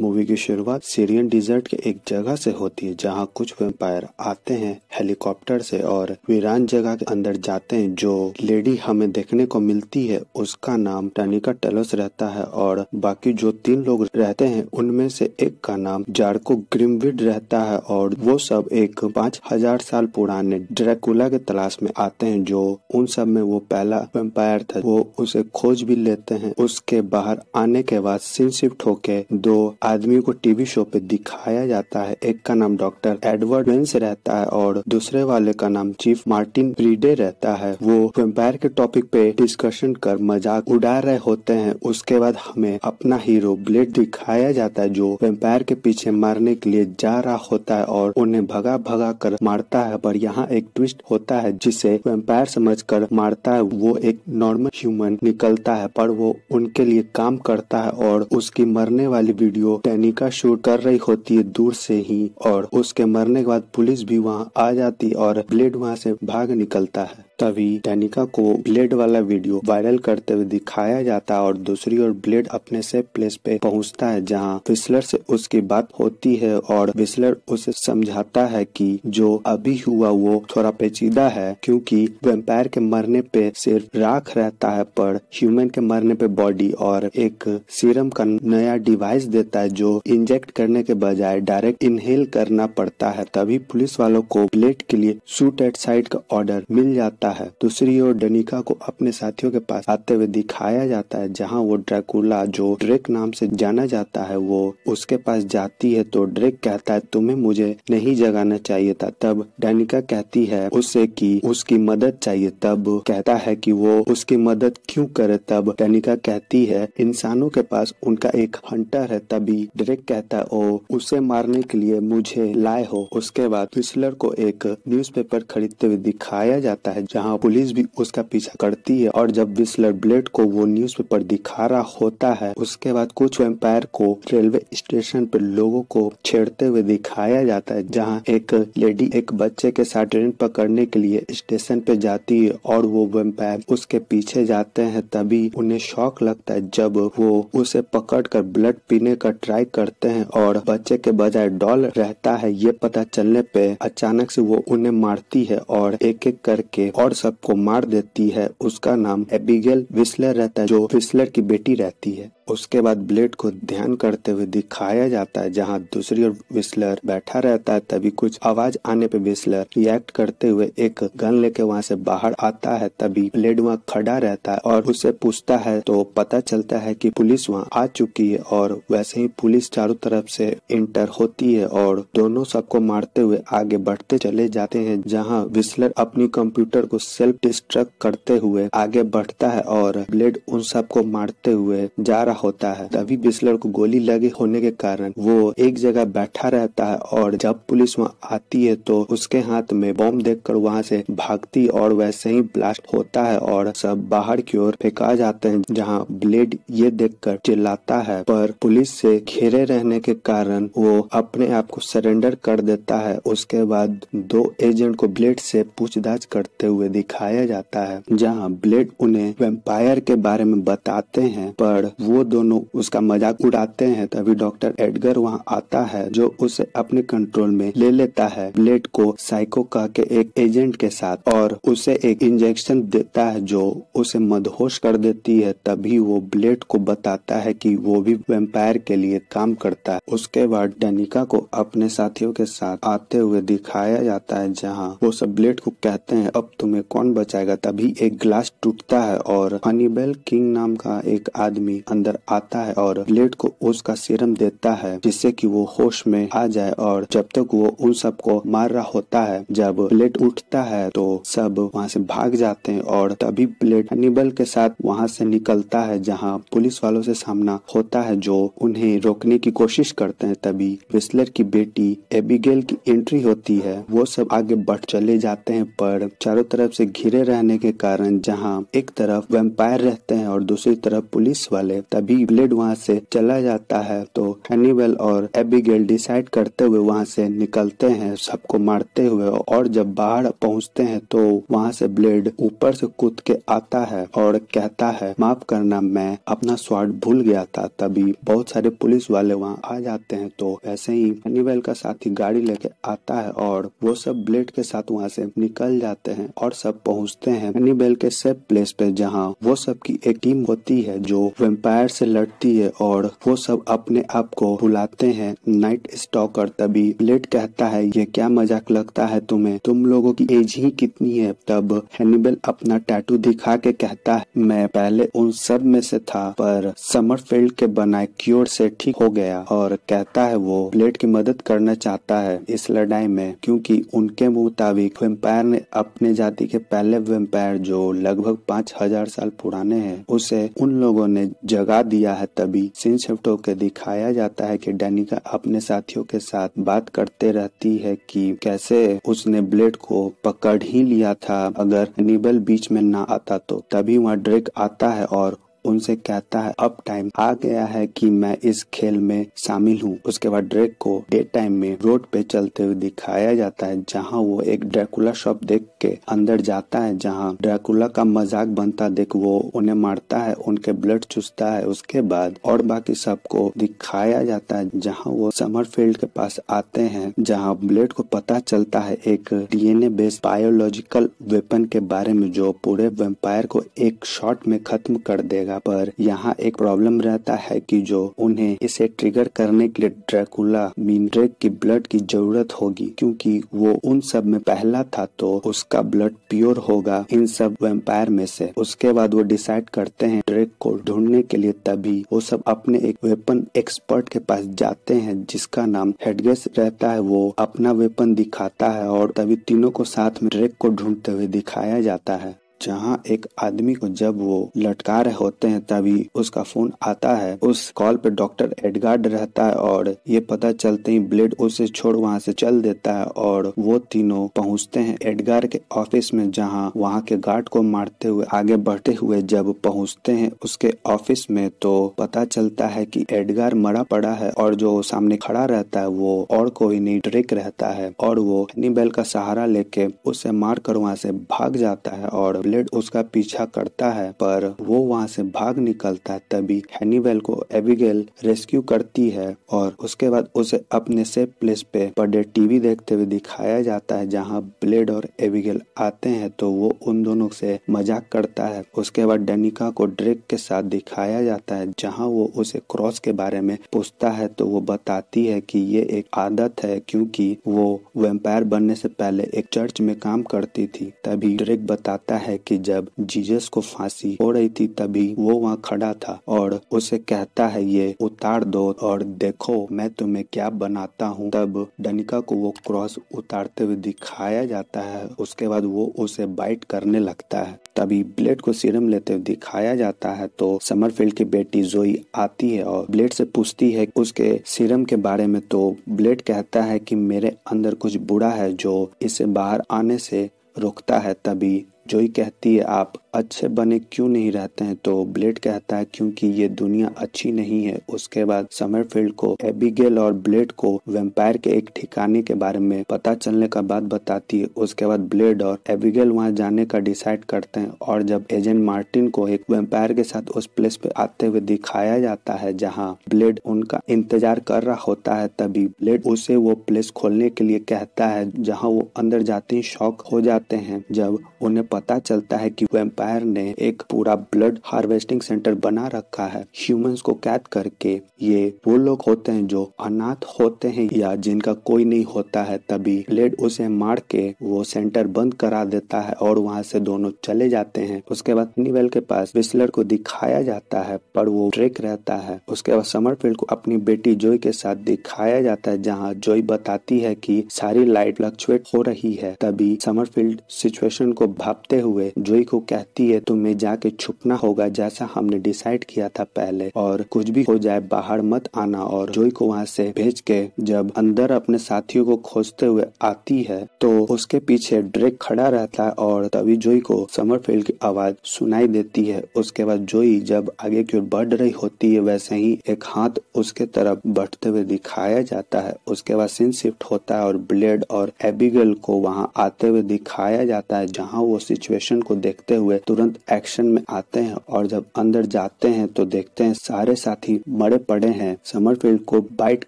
movie की शुरुआत Syrian dessert के एक जगह से होती है जहां कुछ वेम्पायर आते हैं हेलीकॉप्टर से और वीरान जगह के अंदर जाते हैं जो लेडी हमें देखने को मिलती है उसका नाम टनिका टेलोस रहता है और बाकी जो तीन लोग रहते हैं उनमें से एक का नाम जार्को ग्रिमविड रहता है और वो सब एक पाँच हजार साल पुराने ड्रैकुला के तलाश में आते हैं जो उन सब में वो पहला वेम्पायर था वो उसे खोज भी लेते हैं उसके बाहर आने के बाद सिंह शिफ्ट होके दो आदमी को टीवी शो पे दिखाया जाता है एक का नाम डॉक्टर एडवर्ड वेंस रहता है और दूसरे वाले का नाम चीफ मार्टिन ब्रीडे रहता है वो वेम्पायर के टॉपिक पे डिस्कशन कर मजाक उड़ा रहे होते हैं उसके बाद हमें अपना हीरो ब्लेड दिखाया जाता है जो वेम्पायर के पीछे मारने के लिए जा रहा होता है और उन्हें भगा भगा कर मारता है पर यहाँ एक ट्विस्ट होता है जिसे वेम्पायर समझ कर मारता है वो एक नॉर्मल ह्यूमन निकलता है पर वो उनके लिए काम करता है और उसकी मरने वाली वीडियो टेनिका शूट कर रही होती है दूर से ही और उसके मरने के बाद पुलिस भी वहाँ आ जाती और ब्लेड वहाँ से भाग निकलता है तभी धनिका को ब्लेड वाला वीडियो वायरल करते हुए दिखाया जाता है और दूसरी ओर ब्लेड अपने सेफ प्लेस पे पहुंचता है जहां विस्लर से उसकी बात होती है और विस्लर उसे समझाता है कि जो अभी हुआ वो थोड़ा पेचीदा है क्योंकि वेम्पायर के मरने पे सिर्फ राख रहता है पर ह्यूमन के मरने पे बॉडी और एक सीरम का नया डिवाइस देता है जो इंजेक्ट करने के बजाय डायरेक्ट इनहेल करना पड़ता है तभी पुलिस वालों को ब्लेड के लिए सूट एट साइड का ऑर्डर मिल जाता जाता है दूसरी ओर डनिका को अपने साथियों के पास आते हुए दिखाया जाता है जहाँ वो ड्रैकुला जो ड्रेक नाम से जाना जाता है वो उसके पास जाती है तो ड्रेक कहता है तुम्हें मुझे नहीं जगाना चाहिए था तब डनिका कहती है उससे कि उसकी मदद चाहिए तब कहता है कि वो उसकी मदद क्यों करे तब डैनिका कहती है इंसानों के पास उनका एक हंटर है तभी ड्रेक कहता है ओ उसे मारने के लिए मुझे लाए हो उसके बाद फिसलर को एक न्यूज़पेपर खरीदते हुए दिखाया जाता है जहां पुलिस भी उसका पीछा करती है और जब विस्लर ब्लेड को वो न्यूज पेपर दिखा रहा होता है उसके बाद कुछ वेम्पायर को रेलवे स्टेशन पर लोगों को छेड़ते हुए दिखाया जाता है जहाँ एक लेडी एक बच्चे के साथ ट्रेन पकड़ने के लिए स्टेशन पे जाती है और वो वेम्पायर उसके पीछे जाते हैं तभी उन्हें शौक लगता है जब वो उसे पकड़ कर ब्लड पीने का ट्राई करते हैं और बच्चे के बजाय डॉल रहता है ये पता चलने पे अचानक से वो उन्हें मारती है और एक एक करके और और सबको मार देती है उसका नाम एबिगेल विस्लर रहता है जो विस्लर की बेटी रहती है उसके बाद ब्लेड को ध्यान करते हुए दिखाया जाता है जहां दूसरी ओर विस्लर बैठा रहता है तभी कुछ आवाज आने पे विस्लर रिएक्ट करते हुए एक गन लेके वहां से बाहर आता है तभी ब्लेड वहां खड़ा रहता है और उसे पूछता है तो पता चलता है कि पुलिस वहां आ चुकी है और वैसे ही पुलिस चारों तरफ से इंटर होती है और दोनों सबको मारते हुए आगे बढ़ते चले जाते हैं जहाँ विस्लर अपनी कंप्यूटर को सेल्फ डिस्ट्रक्ट करते हुए आगे बढ़ता है और ब्लेड उन सबको मारते हुए जा रहा होता है तभी बिस्लर को गोली लगे होने के कारण वो एक जगह बैठा रहता है और जब पुलिस वहाँ आती है तो उसके हाथ में बॉम्ब देखकर वहाँ से भागती और वैसे ही ब्लास्ट होता है और सब बाहर की ओर फेंका जाते हैं जहाँ ब्लेड ये देखकर चिल्लाता है पर पुलिस से घेरे रहने के कारण वो अपने आप को सरेंडर कर देता है उसके बाद दो एजेंट को ब्लेड से पूछताछ करते हुए दिखाया जाता है जहाँ ब्लेड उन्हें वेम्पायर के बारे में बताते हैं पर वो दोनों उसका मजाक उड़ाते हैं तभी डॉक्टर एडगर वहाँ आता है जो उसे अपने कंट्रोल में ले लेता है ब्लेड को साइको कह के एक एजेंट के साथ और उसे एक इंजेक्शन देता है जो उसे मदहोश कर देती है तभी वो ब्लेड को बताता है कि वो भी वेम्पायर के लिए काम करता है उसके बाद डनिका को अपने साथियों के साथ आते हुए दिखाया जाता है जहाँ वो सब ब्लेड को कहते हैं अब तुम्हें कौन बचाएगा तभी एक ग्लास टूटता है और हनीबेल किंग नाम का एक आदमी अंदर आता है और ब्लेड को उसका सीरम देता है जिससे कि वो होश में आ जाए और जब तक वो उन सबको मार रहा होता है जब ब्लेड उठता है तो सब वहाँ से भाग जाते हैं और तभी ब्लेड हनीबल के साथ वहाँ से निकलता है जहाँ पुलिस वालों से सामना होता है जो उन्हें रोकने की कोशिश करते हैं तभी विस्लर की बेटी एबिगेल की एंट्री होती है वो सब आगे बढ़ चले जाते हैं पर चारों तरफ से घिरे रहने के कारण जहाँ एक तरफ वेम्पायर रहते हैं और दूसरी तरफ पुलिस वाले तभी भी ब्लेड वहाँ से चला जाता है तो हैनिबल और एबिगेल डिसाइड करते हुए वहाँ से निकलते हैं सबको मारते हुए और जब बाहर पहुँचते हैं तो वहाँ से ब्लेड ऊपर से कूद के आता है और कहता है माफ करना मैं अपना स्वाड भूल गया था तभी बहुत सारे पुलिस वाले वहाँ आ जाते हैं तो ऐसे ही हनीवेल का साथी गाड़ी लेके आता है और वो सब ब्लेड के साथ वहाँ से निकल जाते हैं और सब पहुँचते हैं हनीवेल के सेफ प्लेस पे जहाँ वो सब की एक टीम होती है जो वेम्पायर अंधकार से लड़ती है और वो सब अपने आप को बुलाते हैं नाइट स्टॉकर तभी ब्लेड कहता है ये क्या मजाक लगता है तुम्हें तुम लोगों की एज ही कितनी है तब हैनिबल अपना टैटू दिखा के कहता है मैं पहले उन सब में से था पर समरफील्ड के बनाए क्योर से ठीक हो गया और कहता है वो ब्लेड की मदद करना चाहता है इस लड़ाई में क्योंकि उनके मुताबिक वेम्पायर ने अपने जाति के पहले वेम्पायर जो लगभग पाँच हजार साल पुराने हैं उसे उन लोगों ने जगा बढ़ा दिया है तभी सिन शिफ्ट होकर दिखाया जाता है कि डैनिका अपने साथियों के साथ बात करते रहती है कि कैसे उसने ब्लेड को पकड़ ही लिया था अगर निबल बीच में ना आता तो तभी वहाँ ड्रेक आता है और उनसे कहता है अब टाइम आ गया है कि मैं इस खेल में शामिल हूँ उसके बाद ड्रेक को डे टाइम में रोड पे चलते हुए दिखाया जाता है जहाँ वो एक ड्रैकुला शॉप देख के अंदर जाता है जहाँ ड्रैकुला का मजाक बनता देख वो उन्हें मारता है उनके ब्लड चूसता है उसके बाद और बाकी सबको दिखाया जाता है जहाँ वो समर फील्ड के पास आते हैं जहाँ ब्लेड को पता चलता है एक डीएनए बेस्ड बायोलॉजिकल वेपन के बारे में जो पूरे वेम्पायर को एक शॉट में खत्म कर देगा जगह पर यहाँ एक प्रॉब्लम रहता है कि जो उन्हें इसे ट्रिगर करने के लिए ड्रैकुला मिनड्रेक की ब्लड की जरूरत होगी क्योंकि वो उन सब में पहला था तो उसका ब्लड प्योर होगा इन सब वेम्पायर में से उसके बाद वो डिसाइड करते हैं ड्रेक को ढूंढने के लिए तभी वो सब अपने एक वेपन एक्सपर्ट के पास जाते हैं जिसका नाम हेडगेस रहता है वो अपना वेपन दिखाता है और तभी तीनों को साथ में ड्रेक को ढूंढते हुए दिखाया जाता है जहाँ एक आदमी को जब वो लटका रहे होते हैं तभी उसका फोन आता है उस कॉल पे डॉक्टर एडगार्ड रहता है और ये पता चलते ही ब्लेड उसे छोड़ वहाँ से चल देता है और वो तीनों पहुँचते हैं एडगार के ऑफिस में जहाँ वहाँ के गार्ड को मारते हुए आगे बढ़ते हुए जब पहुँचते हैं उसके ऑफिस में तो पता चलता है की एडगार मरा पड़ा है और जो सामने खड़ा रहता है वो और कोई नहीं ड्रेक रहता है और वो निबेल का सहारा लेके उसे मार कर वहाँ से भाग जाता है और ब्लेड उसका पीछा करता है पर वो वहाँ से भाग निकलता है तभी हैनीवेल को एविगेल रेस्क्यू करती है और उसके बाद उसे अपने सेफ प्लेस पे बर्थडे टीवी देखते हुए दिखाया जाता है जहाँ ब्लेड और एविगेल आते हैं तो वो उन दोनों से मजाक करता है उसके बाद डेनिका को ड्रेक के साथ दिखाया जाता है जहाँ वो उसे क्रॉस के बारे में पूछता है तो वो बताती है कि ये एक आदत है क्योंकि वो वेम्पायर बनने से पहले एक चर्च में काम करती थी तभी ड्रेक बताता है कि जब जीजस को फांसी हो रही थी तभी वो वहाँ खड़ा था और उसे कहता है ये उतार दो और देखो मैं तुम्हें क्या बनाता हूँ तब डनिका को वो क्रॉस उतारते हुए दिखाया जाता है उसके बाद वो उसे बाइट करने लगता है तभी ब्लेड को सीरम लेते हुए दिखाया जाता है तो समरफील्ड की बेटी जोई आती है और ब्लेड से पूछती है उसके सीरम के बारे में तो ब्लेड कहता है कि मेरे अंदर कुछ बुरा है जो इसे बाहर आने से रोकता है तभी जोई कहती है आप अच्छे बने क्यों नहीं रहते हैं तो ब्लेड कहता है क्योंकि ये दुनिया अच्छी नहीं है उसके बाद समरफील्ड को एबिगेल और ब्लेड को वेम्पायर के एक ठिकाने के बारे में पता चलने का बात बताती है उसके बाद ब्लेड और एबिगेल वहां जाने का डिसाइड करते हैं और जब एजेंट मार्टिन को एक वेम्पायर के साथ उस प्लेस पे आते हुए दिखाया जाता है जहाँ ब्लेड उनका इंतजार कर रहा होता है तभी ब्लेड उसे वो प्लेस खोलने के लिए कहता है जहाँ वो अंदर जाते ही शौक हो जाते हैं जब उन्हें पता चलता है कि वेम्पायर ने एक पूरा ब्लड हार्वेस्टिंग सेंटर बना रखा है ह्यूमंस को कैद करके ये वो लोग होते हैं जो अनाथ होते हैं या जिनका कोई नहीं होता है तभी ब्लेड उसे मार के वो सेंटर बंद करा देता है और वहां से दोनों चले जाते हैं उसके बाद निवेल के पास विस्लर को दिखाया जाता है पर वो ट्रेक रहता है उसके बाद समरफील्ड को अपनी बेटी जोई के साथ दिखाया जाता है जहाँ जोई बताती है की सारी लाइट फ्लक्चुएट हो रही है तभी समरफील्ड सिचुएशन को भाप कांपते हुए जोई को कहती है तुम्हें जाके छुपना होगा जैसा हमने डिसाइड किया था पहले और कुछ भी हो जाए बाहर मत आना और जोई को वहाँ से भेज के जब अंदर अपने साथियों को खोजते हुए आती है तो उसके पीछे ड्रेक खड़ा रहता है और तभी जोई को फील्ड की आवाज सुनाई देती है उसके बाद जोई जब आगे की ओर बढ़ रही होती है वैसे ही एक हाथ उसके तरफ बढ़ते हुए दिखाया जाता है उसके बाद सीन शिफ्ट होता है और ब्लेड और एबिगल को वहाँ आते हुए दिखाया जाता है जहाँ वो सिचुएशन को देखते हुए तुरंत एक्शन में आते हैं और जब अंदर जाते हैं तो देखते हैं सारे साथी मरे पड़े हैं समरफील्ड को बाइट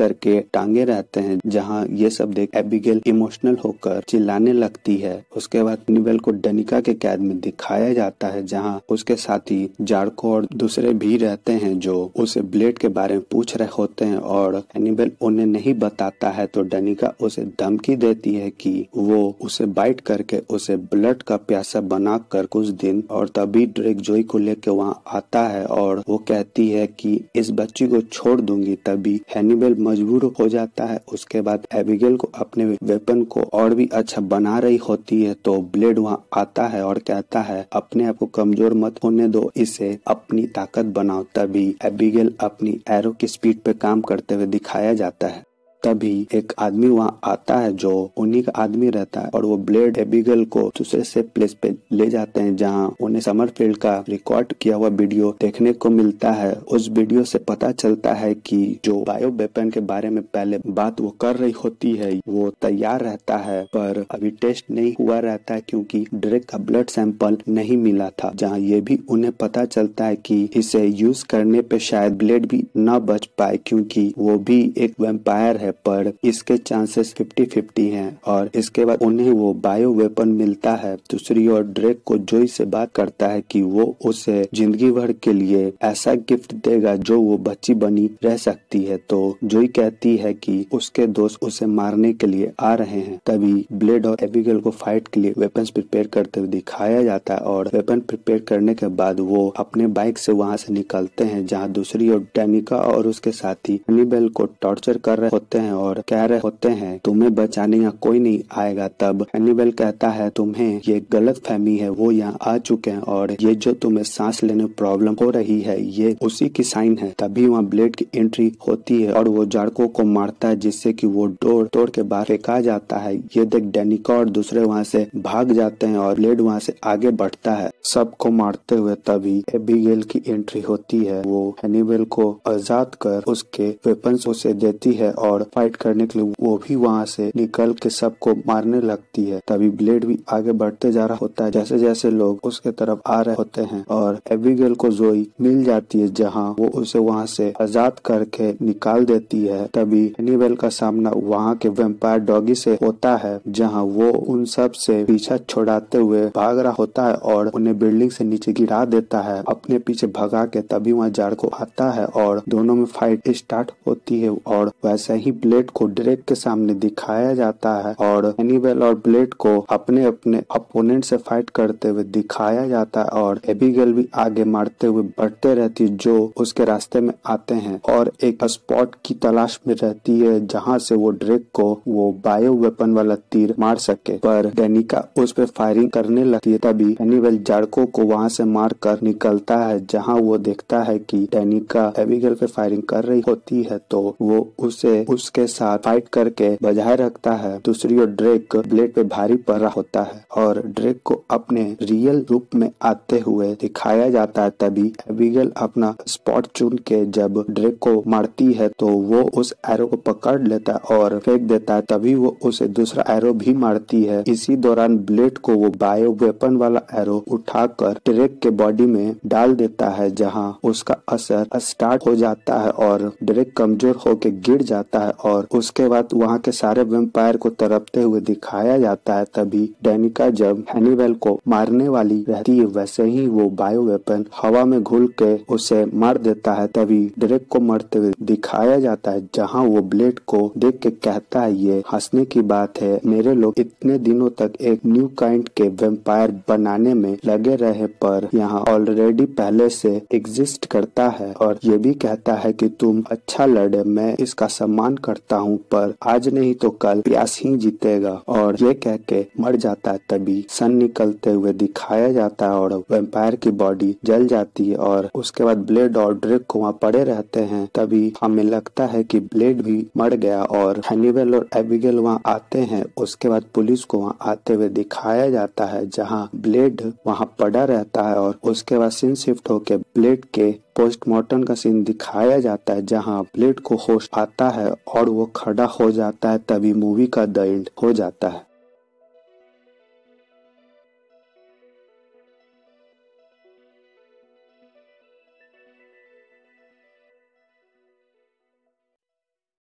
करके टांगे रहते हैं जहाँ ये सब देख एबिगेल इमोशनल होकर चिल्लाने लगती है उसके बाद निवेल को डनिका के कैद में दिखाया जाता है जहाँ उसके साथी जाड़को और दूसरे भी रहते हैं जो उसे ब्लेड के बारे में पूछ रहे होते हैं और एनिबेल उन्हें नहीं बताता है तो डनिका उसे धमकी देती है कि वो उसे बाइट करके उसे ब्लड का प्यासा ऐसा बना कर कुछ दिन और तभी ड्रेक जोई को लेकर वहाँ आता है और वो कहती है कि इस बच्ची को छोड़ दूंगी तभी हैनिबल मजबूर हो जाता है उसके बाद एबिगेल को अपने वेपन को और भी अच्छा बना रही होती है तो ब्लेड वहाँ आता है और कहता है अपने आप को कमजोर मत होने दो इसे अपनी ताकत बनाओ तभी एबिगेल अपनी एरो की स्पीड पे काम करते हुए दिखाया जाता है तभी एक आदमी वहाँ आता है जो उन्हीं का आदमी रहता है और वो ब्लेड एबिगल को दूसरे से प्लेस पे ले जाते हैं जहाँ उन्हें समरफील्ड का रिकॉर्ड किया हुआ वीडियो देखने को मिलता है उस वीडियो से पता चलता है कि जो बायो वेपन के बारे में पहले बात वो कर रही होती है वो तैयार रहता है पर अभी टेस्ट नहीं हुआ रहता है क्योंकि डायरेक्ट का ब्लड सैंपल नहीं मिला था जहाँ ये भी उन्हें पता चलता है कि इसे यूज करने पे शायद ब्लेड भी न बच पाए क्योंकि वो भी एक वेम्पायर है पर इसके चांसेस फिफ्टी फिफ्टी है और इसके बाद उन्हें वो बायो वेपन मिलता है दूसरी ओर ड्रेक को जोई से बात करता है कि वो उसे जिंदगी भर के लिए ऐसा गिफ्ट देगा जो वो बच्ची बनी रह सकती है तो जोई कहती है कि उसके दोस्त उसे मारने के लिए आ रहे हैं तभी ब्लेड और एबिगेल को फाइट के लिए वेपन प्रिपेयर करते हुए दिखाया जाता है और वेपन प्रिपेयर करने के बाद वो अपने बाइक से वहाँ से निकलते हैं जहाँ दूसरी ओर डेनिका और उसके साथी हनीबेल को टॉर्चर कर रहे होते हैं हैं और कह रहे होते हैं तुम्हें बचाने यहाँ कोई नहीं आएगा तब एनिबल कहता है तुम्हें ये गलत फहमी है वो यहाँ आ चुके हैं और ये जो तुम्हें सांस लेने प्रॉब्लम हो रही है ये उसी की साइन है तभी वहाँ ब्लेड की एंट्री होती है और वो जाड़को को मारता है जिससे की वो डोर तोड़ के बाहर फेंका जाता है ये देख डेनिका और दूसरे वहाँ से भाग जाते हैं और ब्लेड वहाँ से आगे बढ़ता है सबको मारते हुए तभी एबिगेल की एंट्री होती है वो हैनिबल को आजाद कर उसके वेपन्स उसे देती है और फाइट करने के लिए वो भी वहाँ से निकल के सबको मारने लगती है तभी ब्लेड भी आगे बढ़ते जा रहा होता है जैसे जैसे लोग उसके तरफ आ रहे होते हैं और एबिगेल को जोई मिल जाती है जहाँ वो उसे वहाँ से आजाद करके निकाल देती है तभी हैनिबल का सामना वहाँ के वेम्पायर डॉगी से होता है जहाँ वो उन सब से पीछा छुड़ाते हुए भाग रहा होता है और उन्हें बिल्डिंग से नीचे गिरा देता है अपने पीछे भगा के तभी वहाँ को आता है और दोनों में फाइट स्टार्ट होती है और वैसे ही ब्लेड को ड्रेक के सामने दिखाया जाता है और एनिवेल और ब्लेड को अपने अपने अपोनेंट से फाइट करते हुए दिखाया जाता है और एबिगेल भी आगे मारते हुए बढ़ते रहती है जो उसके रास्ते में आते हैं और एक स्पॉट की तलाश में रहती है जहाँ से वो ड्रेक को वो बायो वेपन वाला तीर मार सके पर डेनिका उस पर फायरिंग करने लगती है तभी एनिवेल जाड़ लड़कों को वहां से मार कर निकलता है जहां वो देखता है कि डेनिका एविगल पे फायरिंग कर रही होती है तो वो उसे उसके साथ फाइट करके बजाय रखता है दूसरी ओर ड्रेक ब्लेड पे भारी पड़ रहा होता है और ड्रेक को अपने रियल रूप में आते हुए दिखाया जाता है तभी एविगल अपना स्पॉट चुन के जब ड्रेक को मारती है तो वो उस एरो को पकड़ लेता है और फेंक देता है तभी वो उसे दूसरा एरो भी मारती है इसी दौरान ब्लेड को वो बायो वेपन वाला एरो उठा उठाकर ड्रेक के बॉडी में डाल देता है जहां उसका असर स्टार्ट हो जाता है और ड्रेक कमजोर होकर गिर जाता है और उसके बाद वहां के सारे वेम्पायर को तरपते हुए दिखाया जाता है तभी डेनिका जब हैनीवेल को मारने वाली रहती है वैसे ही वो बायो वेपन हवा में घुल के उसे मार देता है तभी ड्रेक को मरते हुए दिखाया जाता है जहाँ वो ब्लेड को देख के कहता है ये हंसने की बात है मेरे लोग इतने दिनों तक एक न्यू काइंड के वेम्पायर बनाने में लगे लगे रहे पर यहाँ ऑलरेडी पहले से एग्जिस्ट करता है और ये भी कहता है कि तुम अच्छा लड़े मैं इसका सम्मान करता हूँ पर आज नहीं तो कल प्यास ही जीतेगा और ये कह के मर जाता है तभी सन निकलते हुए दिखाया जाता है और वेम्पायर की बॉडी जल जाती है और उसके बाद ब्लेड और ड्रेक को वहाँ पड़े रहते हैं तभी हमें लगता है कि ब्लेड भी मर गया और हनीवेल और एबिगेल वहाँ आते हैं उसके बाद पुलिस को वहाँ आते हुए दिखाया जाता है जहाँ ब्लेड वहाँ वहाँ पड़ा रहता है और उसके बाद सीन शिफ्ट होकर ब्लेड के पोस्टमार्टम का सीन दिखाया जाता है जहाँ ब्लेड को होश आता है और वो खड़ा हो जाता है तभी मूवी का द एंड हो जाता है